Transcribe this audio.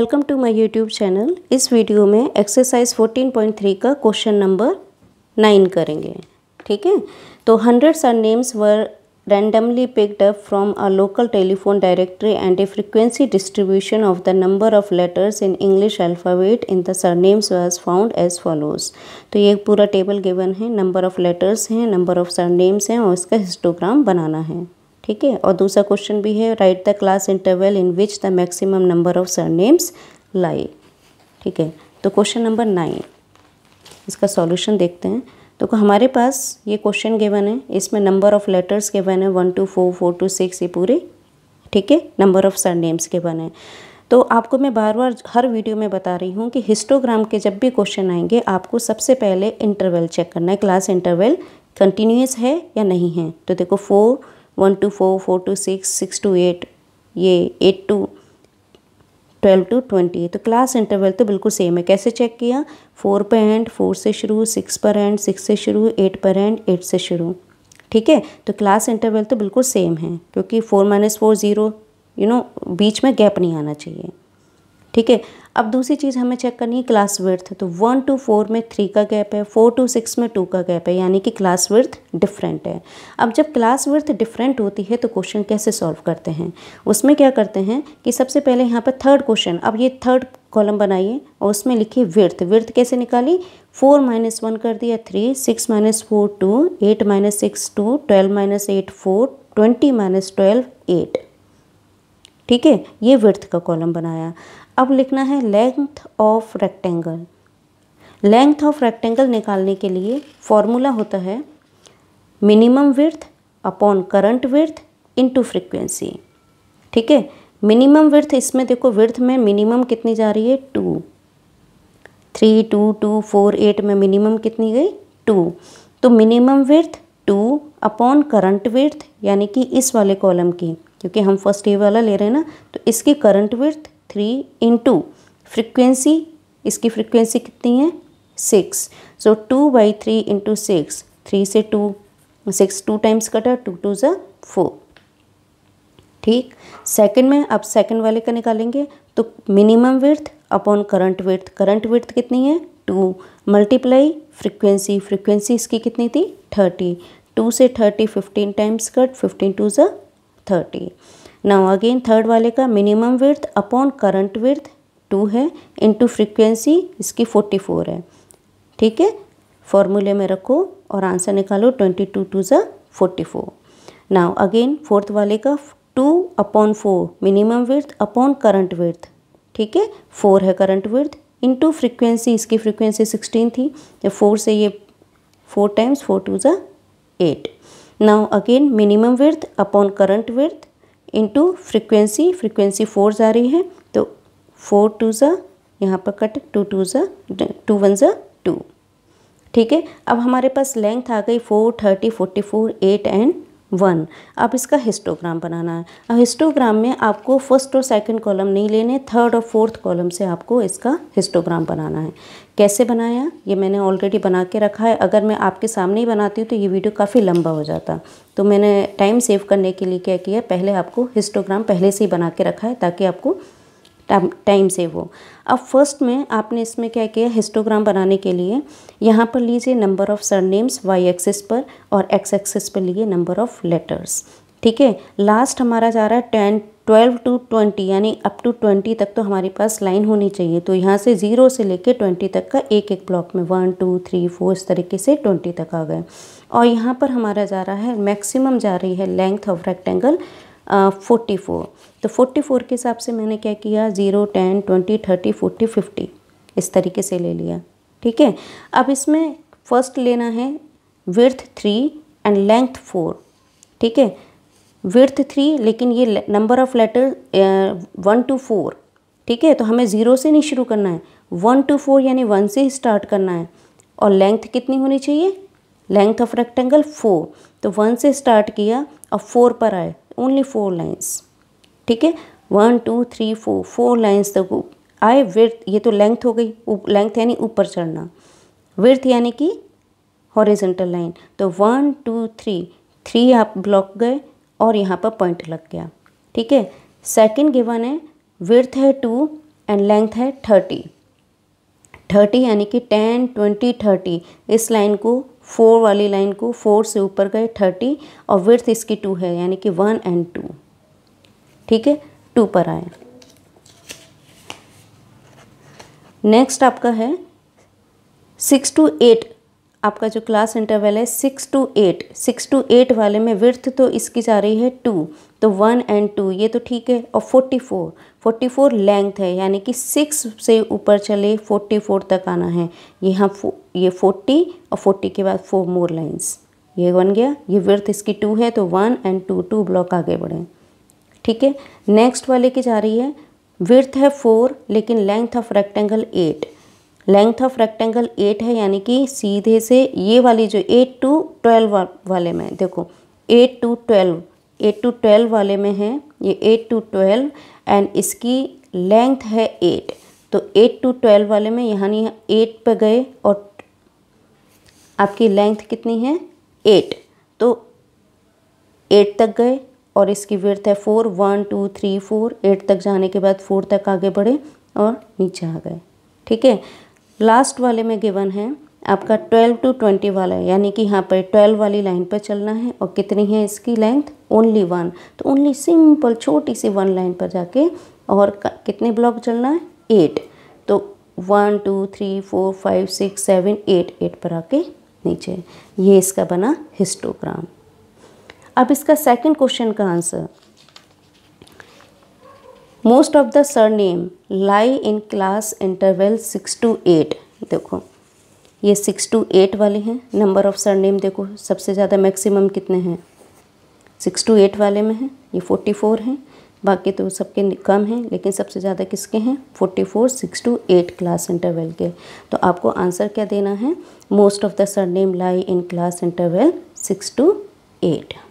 welcome to my YouTube channel इस video में exercise 14.3 का क्वेश्चन नंबर नाइन करेंगे ठीक है तो hundreds are names were randomly picked up from a local telephone directory and a frequency distribution of the number of letters in English alphabet in the names was found as follows तो ये पूरा table given है number of letters हैं number of surnames हैं और इसका histogram बनाना है ठीक है और दूसरा क्वेश्चन भी है write the class interval in which the maximum number of surnames lie ठीक है तो क्वेश्चन नंबर नाइन इसका सॉल्यूशन देखते हैं तो हमारे पास ये क्वेश्चन गिवन है इसमें नंबर ऑफ लेटर्स गिवन है one two four four two six ये पूरे ठीक है नंबर ऑफ सरनेम्स गिवन है तो आपको मैं बार बार हर वीडियो में बता रही हूँ कि हिस्टोग्राम के जब भी क्वेश्चन आएंगे आपको सबसे पहले इंटरवल चेक करना है क्लास इंटरवल कंटिन्यूस है या नहीं है तो देखो four one two four four two six six two eight ये eight two twelve two twenty तो क्लास इंटरवल तो बिल्कुल सेम है कैसे चेक किया फोर पर एंड फोर से शुरू सिक्स पर एंड सिक्स से शुरू एट पर एंड एट से शुरू ठीक है तो क्लास इंटरवल तो बिल्कुल सेम है क्योंकि four minus four zero you know बीच में गैप नहीं आना चाहिए ठीक है अब दूसरी चीज़ हमें चेक करनी है क्लास वर्थ तो वन टू फोर में थ्री का गैप है फोर टू सिक्स में टू का गैप है यानी कि क्लास वर्थ डिफरेंट है अब जब क्लास वर्थ डिफरेंट होती है तो क्वेश्चन कैसे सॉल्व करते हैं उसमें क्या करते हैं कि सबसे पहले यहाँ पर थर्ड क्वेश्चन अब ये थर्ड कॉलम बनाइए और उसमें लिखिए वर्थ वर्थ कैसे निकाली फोर माइनस वन कर दिया three six minus four two eight minus six two twelve minus eight four twenty minus twelve eight ठीक है ये वर्थ का कॉलम बनाया अब लिखना है length of rectangle length of rectangle निकालने के लिए फॉर्मूला होता है minimum width upon current width into frequency ठीक है मिनिमम विर्थ इसमें देखो विर्थ में मिनिमम कितनी जा रही है two three two two four eight में मिनिमम कितनी गई टू तो minimum width two upon current width यानी कि इस वाले कॉलम की क्योंकि हम फर्स्ट ए वाला ले रहे हैं ना तो इसकी current width three into frequency इसकी फ्रिक्वेंसी कितनी है six so two by three into six three से टू सिक्स टू टाइम्स कटा टू टू ज फोर ठीक सेकंड में अब सेकंड वाले का निकालेंगे तो minimum width upon current width current width कितनी है टू मल्टीप्लाई फ्रिक्वेंसी फ्रिक्वेंसी इसकी कितनी थी थर्टी टू से thirty fifteen times cut fifteen two ज थर्टी नाउ अगेन थर्ड वाले का minimum width upon current width two है इनटू फ्रीक्वेंसी इसकी फोर्टी फोर है ठीक है फॉर्मूले में रखो और आंसर निकालो ट्वेंटी टू टू ज़ा forty four now again fourth वाले का two upon four minimum width upon current width ठीक है फोर है करंट विर्थ इनटू फ्रीक्वेंसी इसकी फ्रीक्वेंसी सिक्सटीन थी जब फोर से ये फोर टाइम्स फोर टू ज़ा eight now again minimum width upon current विर्थ into frequency frequency four जा रही है तो फोर टू ज़ा यहाँ पर कट टू टू ज़ा टू वन ज़ा टू ठीक है अब हमारे पास लेंथ आ गई four thirty forty four eight and one अब इसका हिस्टोग्राम बनाना है अब हिस्टोग्राम में आपको फर्स्ट और सेकंड कॉलम नहीं लेने थर्ड और फोर्थ कॉलम से आपको इसका हिस्टोग्राम बनाना है कैसे बनाया ये मैंने ऑलरेडी बना के रखा है अगर मैं आपके सामने ही बनाती हूँ तो ये वीडियो काफ़ी लंबा हो जाता तो मैंने टाइम सेव करने के लिए क्या किया पहले आपको हिस्टोग्राम पहले से ही बना के रखा है ताकि आपको टाइम से वो अब फर्स्ट में आपने इसमें क्या किया हिस्टोग्राम बनाने के लिए यहाँ पर लीजिए number of surnames Y axis पर और एक्स एक्सिस पर लिए नंबर ऑफ़ लेटर्स ठीक है लास्ट हमारा जा रहा है टेन ट्वेल्व टू ट्वेंटी यानी अप टू ट्वेंटी तक तो हमारे पास लाइन होनी चाहिए तो यहाँ से ज़ीरो से लेके ट्वेंटी तक का एक एक ब्लॉक में वन टू थ्री फोर इस तरीके से ट्वेंटी तक आ गए और यहाँ पर हमारा जा रहा है मैक्सिमम जा रही है length of rectangle forty four तो फोर्टी फोर के हिसाब से मैंने क्या किया zero ten twenty thirty forty fifty इस तरीके से ले लिया ठीक है अब इसमें फर्स्ट लेना है width three and length four ठीक है विर्थ थ्री लेकिन ये number of letter one two four ठीक है तो हमें ज़ीरो से नहीं शुरू करना है वन टू फोर यानी वन से ही स्टार्ट करना है और लेंथ कितनी होनी चाहिए लेंथ ऑफ रेक्टेंगल फोर तो वन से स्टार्ट किया और फोर पर आए ओनली फोर लाइन्स ठीक है one two three four four lines तक आए विर्थ ये तो लेंथ हो गई लेंथ यानी ऊपर चढ़ना विर्थ यानी कि हॉरिजेंटल लाइन तो वन टू थ्री थ्री आप ब्लॉक गए और यहाँ पर पॉइंट लग गया ठीक है सेकंड गिवन है विर्थ है टू एंड लेंथ है थर्टी थर्टी यानी कि टेन ट्वेंटी थर्टी इस लाइन को फोर वाली लाइन को फोर से ऊपर गए थर्टी और विर्थ इसकी टू है यानी कि वन एंड टू ठीक है टू पर आए नेक्स्ट आपका है सिक्स टू एट आपका जो क्लास इंटरवल है six two eight six two eight वाले में विर्थ तो इसकी जा रही है टू तो वन एंड टू ये तो ठीक है और forty four forty four length है यानी कि सिक्स से ऊपर चले फोर्टी फोर तक आना है यहाँ ये फोर्टी और फोर्टी के बाद फोर मोर लाइन्स ये बन गया ये विर्थ इसकी टू है तो one and two two block आगे बढ़ें ठीक है नेक्स्ट वाले की जा रही है विर्थ है फोर लेकिन length of rectangle eight length of rectangle eight है यानी कि सीधे से ये वाली जो एट टू ट्वेल्व वाले में देखो eight two twelve eight two twelve वाले में है ये एट टू ट्वेल्व एंड इसकी लेंथ है एट तो एट टू ट्वेल्व वाले में यानी एट पर गए और आपकी लेंथ कितनी है एट तो एट तक गए और इसकी वर्थ है four one two three four eight तक जाने के बाद फोर तक आगे बढ़े और नीचे आ गए ठीक है लास्ट वाले में गिवन है आपका 12 टू 20 वाला है यानी कि यहाँ पर 12 वाली लाइन पर चलना है और कितनी है इसकी लेंथ ओनली वन तो ओनली सिंपल छोटी सी वन लाइन पर जाके और कितने ब्लॉक चलना है एट तो one two three four five six seven eight eight पर आके नीचे ये इसका बना हिस्टोग्राम अब इसका सेकंड क्वेश्चन का answer most of the surname lie in class interval six two eight देखो ये सिक्स टू एट वाले हैं नंबर ऑफ सरनेम देखो सबसे ज़्यादा मैक्सिमम कितने हैं सिक्स टू एट वाले में हैं ये फोर्टी फोर हैं बाकी तो सबके कम हैं लेकिन सबसे ज़्यादा किसके हैं forty four six two eight class interval के तो आपको आंसर क्या देना है most of the surname lie in class interval six two eight